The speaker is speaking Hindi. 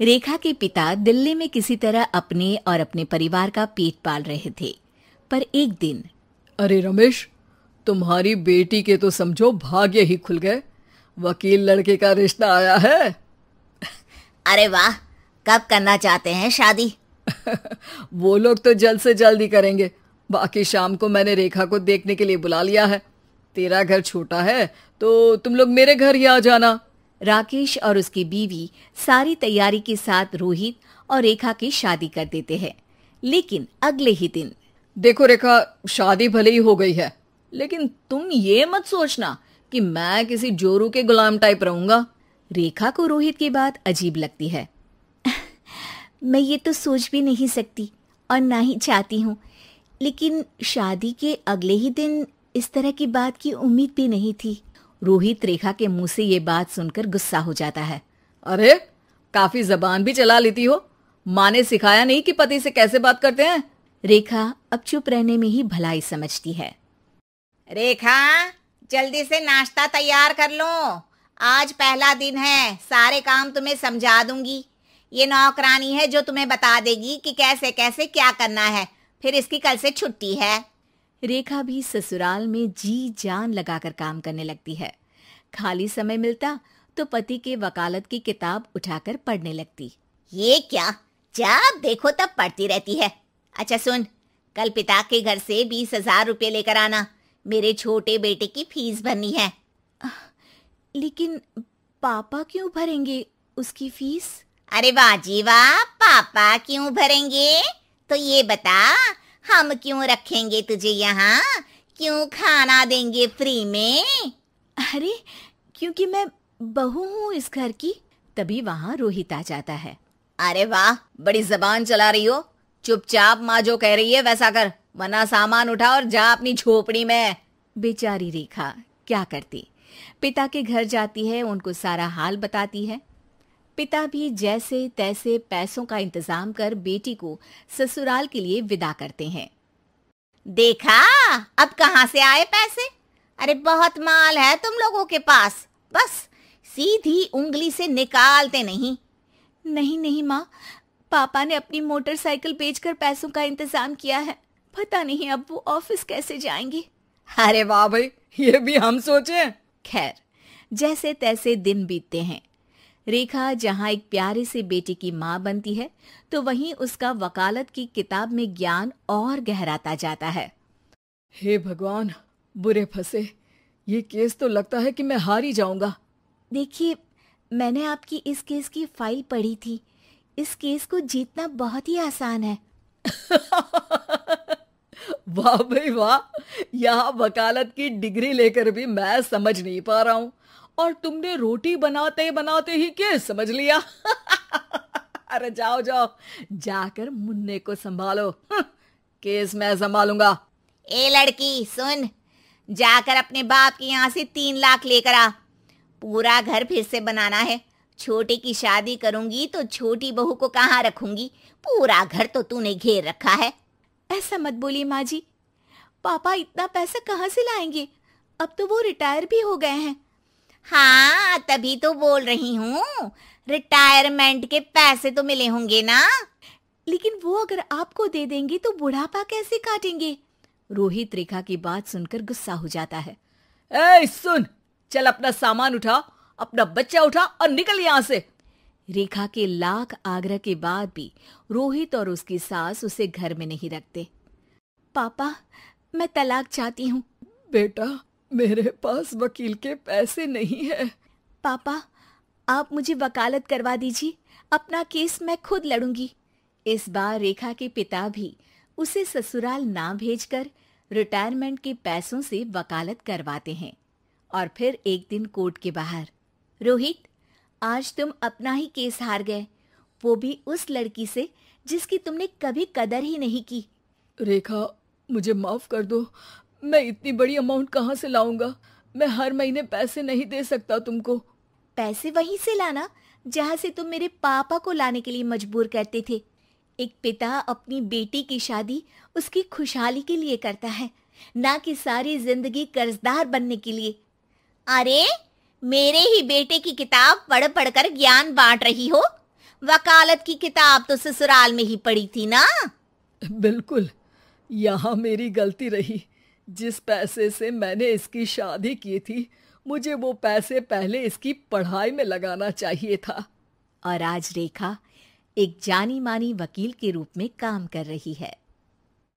रेखा के पिता दिल्ली में किसी तरह अपने और अपने परिवार का पेट पाल रहे थे पर एक दिन अरे रमेश तुम्हारी बेटी के तो समझो भाग्य ही खुल गए वकील लड़के का रिश्ता आया है अरे वाह कब करना चाहते हैं शादी वो लोग तो जल्द से जल्द ही करेंगे बाकी शाम को मैंने रेखा को देखने के लिए बुला लिया है तेरा घर छोटा है तो तुम लोग मेरे घर ही आ जाना राकेश और उसकी बीवी सारी तैयारी के साथ रोहित और रेखा की शादी कर देते हैं लेकिन अगले ही दिन देखो रेखा शादी भले ही हो गई है लेकिन तुम ये मत सोचना कि मैं किसी जोरू के गुलाम टाइप रहूंगा रेखा को रोहित की बात अजीब लगती है मैं ये तो सोच भी नहीं सकती और ना ही चाहती हूँ लेकिन शादी के अगले ही दिन इस तरह की बात की उम्मीद भी नहीं थी रोहित रेखा के मुंह से ये बात सुनकर गुस्सा हो जाता है अरे काफी जबान भी चला लेती हो माँ ने सिखाया नहीं कि पति से कैसे बात करते हैं रेखा अब चुप रहने में ही भलाई समझती है रेखा जल्दी से नाश्ता तैयार कर लो आज पहला दिन है सारे काम तुम्हें समझा दूंगी ये नौकरानी है जो तुम्हें बता देगी कि कैसे कैसे क्या करना है फिर इसकी कल से छुट्टी है रेखा भी ससुराल में जी जान लगाकर काम करने लगती है खाली समय मिलता तो पति के वकालत की किताब उठाकर पढ़ने लगती ये क्या जब देखो तब पढ़ती रहती है अच्छा सुन कल पिता के घर से बीस हजार रूपए लेकर आना मेरे छोटे बेटे की फीस भरनी है लेकिन पापा क्यों भरेंगे उसकी फीस अरे वाजीवा वाह पापा क्यों भरेंगे तो ये बता हम क्यों रखेंगे तुझे यहाँ क्यों खाना देंगे फ्री में अरे क्योंकि मैं बहू हूँ इस घर की तभी वहाँ रोहित आ जाता है अरे वाह बड़ी जबान चला रही हो चुपचाप माँ जो कह रही है वैसा कर वरना सामान उठा और जा अपनी झोपड़ी में बेचारी रेखा क्या करती पिता के घर जाती है उनको सारा हाल बताती है पिता भी जैसे तैसे पैसों का इंतजाम कर बेटी को ससुराल के लिए विदा करते हैं देखा अब कहां से आए पैसे अरे बहुत माल है तुम लोगों के पास बस सीधी उंगली से निकालते नहीं नहीं नहीं माँ पापा ने अपनी मोटरसाइकिल बेचकर पैसों का इंतजाम किया है पता नहीं अब वो ऑफिस कैसे जाएंगे अरे वाह भाई ये भी हम सोचे खैर जैसे तैसे दिन बीतते हैं रेखा जहां एक प्यारे से बेटे की मां बनती है तो वहीं उसका वकालत की किताब में ज्ञान और गहराता जाता है हे भगवान बुरे फंसे ये केस तो लगता है कि मैं हार ही जाऊंगा देखिए मैंने आपकी इस केस की फाइल पढ़ी थी इस केस को जीतना बहुत ही आसान है वाह भाई वाह यहाँ वकालत की डिग्री लेकर भी मैं समझ नहीं पा रहा हूँ और तुमने रोटी बनाते बनाते ही के समझ लिया अरे जाओ जाओ जाकर मुन्ने को संभालो हम्म, केस मैं संभालूंगा ए लड़की सुन जाकर अपने बाप के यहाँ से तीन लाख लेकर आ पूरा घर फिर से बनाना है छोटे की शादी करूंगी तो छोटी बहू को कहाँ रखूंगी पूरा घर तो तूने घेर रखा है ऐसा मत बोलिए माँ जी पापा इतना पैसा कहाँ से लाएंगे अब तो वो रिटायर भी हो गए हैं हाँ तभी तो बोल रही हूँ रिटायरमेंट के पैसे तो मिले होंगे ना लेकिन वो अगर आपको दे देंगे तो बुढ़ापा कैसे काटेंगे रोहित रेखा की बात सुनकर गुस्सा हो जाता है ए सुन चल अपना सामान उठा अपना बच्चा उठा और निकल यहाँ से रेखा के लाख आग्रह के बाद भी रोहित और उसकी सास उसे घर में नहीं रखते पापा मैं तलाक चाहती हूँ बेटा मेरे पास वकील के पैसे नहीं है पापा आप मुझे वकालत करवा दीजिए अपना केस मैं खुद लड़ूंगी इस बार रेखा के पिता भी उसे ससुराल ना भेजकर रिटायरमेंट के पैसों से वकालत करवाते हैं और फिर एक दिन कोर्ट के बाहर रोहित आज तुम अपना ही केस हार गए वो भी उस लड़की से जिसकी तुमने कभी कदर ही नहीं की रेखा मुझे माफ कर दो मैं इतनी बड़ी अमाउंट कहाँ से लाऊंगा मैं हर महीने पैसे नहीं दे सकता तुमको पैसे वहीं से लाना जहाँ से तुम मेरे पापा को लाने के लिए मजबूर करते थे एक पिता अपनी बेटी की शादी उसकी खुशहाली के लिए करता है ना कि सारी जिंदगी कर्जदार बनने के लिए अरे मेरे ही बेटे की किताब पढ़ पढ़कर ज्ञान बांट रही हो वकालत की किताब तो ससुराल में ही पड़ी थी ना बिल्कुल यहाँ मेरी गलती रही जिस पैसे से मैंने इसकी शादी की थी मुझे वो पैसे पहले इसकी पढ़ाई में लगाना चाहिए था और आज रेखा एक जानी मानी वकील के रूप में काम कर रही है